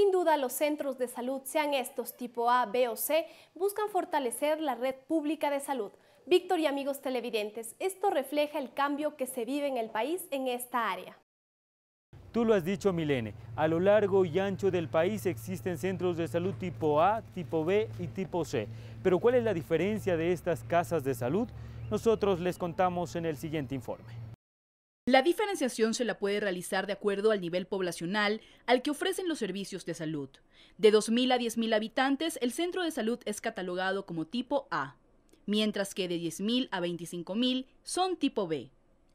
Sin duda, los centros de salud, sean estos tipo A, B o C, buscan fortalecer la red pública de salud. Víctor y amigos televidentes, esto refleja el cambio que se vive en el país en esta área. Tú lo has dicho, Milene, a lo largo y ancho del país existen centros de salud tipo A, tipo B y tipo C. Pero ¿cuál es la diferencia de estas casas de salud? Nosotros les contamos en el siguiente informe. La diferenciación se la puede realizar de acuerdo al nivel poblacional al que ofrecen los servicios de salud. De 2.000 a 10.000 habitantes, el centro de salud es catalogado como tipo A, mientras que de 10.000 a 25.000 son tipo B.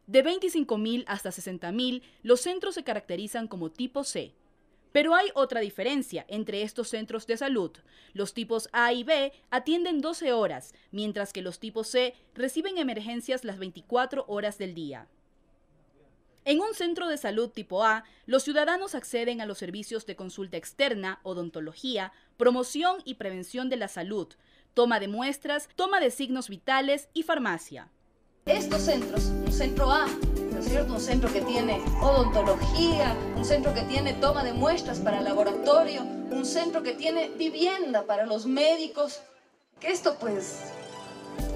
De 25.000 hasta 60.000, los centros se caracterizan como tipo C. Pero hay otra diferencia entre estos centros de salud. Los tipos A y B atienden 12 horas, mientras que los tipos C reciben emergencias las 24 horas del día. En un centro de salud tipo A, los ciudadanos acceden a los servicios de consulta externa, odontología, promoción y prevención de la salud, toma de muestras, toma de signos vitales y farmacia. Estos centros, un centro A, es cierto? Un centro que tiene odontología, un centro que tiene toma de muestras para laboratorio, un centro que tiene vivienda para los médicos, que esto pues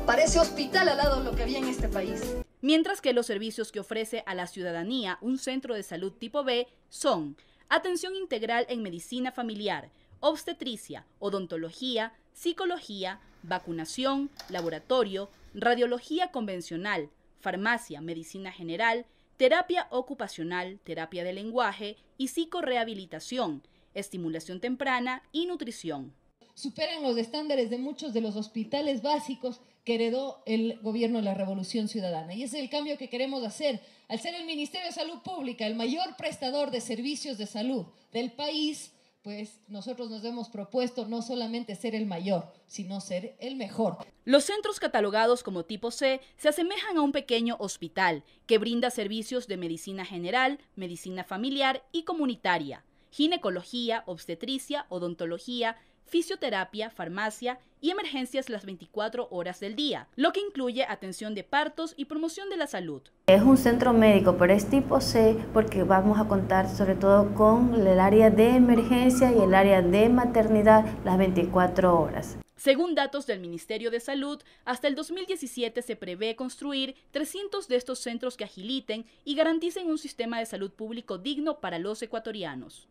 parece hospital al lado de lo que había en este país mientras que los servicios que ofrece a la ciudadanía un centro de salud tipo B son atención integral en medicina familiar, obstetricia, odontología, psicología, vacunación, laboratorio, radiología convencional, farmacia, medicina general, terapia ocupacional, terapia de lenguaje y psicorehabilitación, estimulación temprana y nutrición superan los estándares de muchos de los hospitales básicos que heredó el gobierno de la Revolución Ciudadana. Y ese es el cambio que queremos hacer. Al ser el Ministerio de Salud Pública el mayor prestador de servicios de salud del país, pues nosotros nos hemos propuesto no solamente ser el mayor, sino ser el mejor. Los centros catalogados como tipo C se asemejan a un pequeño hospital que brinda servicios de medicina general, medicina familiar y comunitaria, ginecología, obstetricia, odontología, fisioterapia, farmacia y emergencias las 24 horas del día, lo que incluye atención de partos y promoción de la salud. Es un centro médico, pero es tipo C porque vamos a contar sobre todo con el área de emergencia y el área de maternidad las 24 horas. Según datos del Ministerio de Salud, hasta el 2017 se prevé construir 300 de estos centros que agiliten y garanticen un sistema de salud público digno para los ecuatorianos.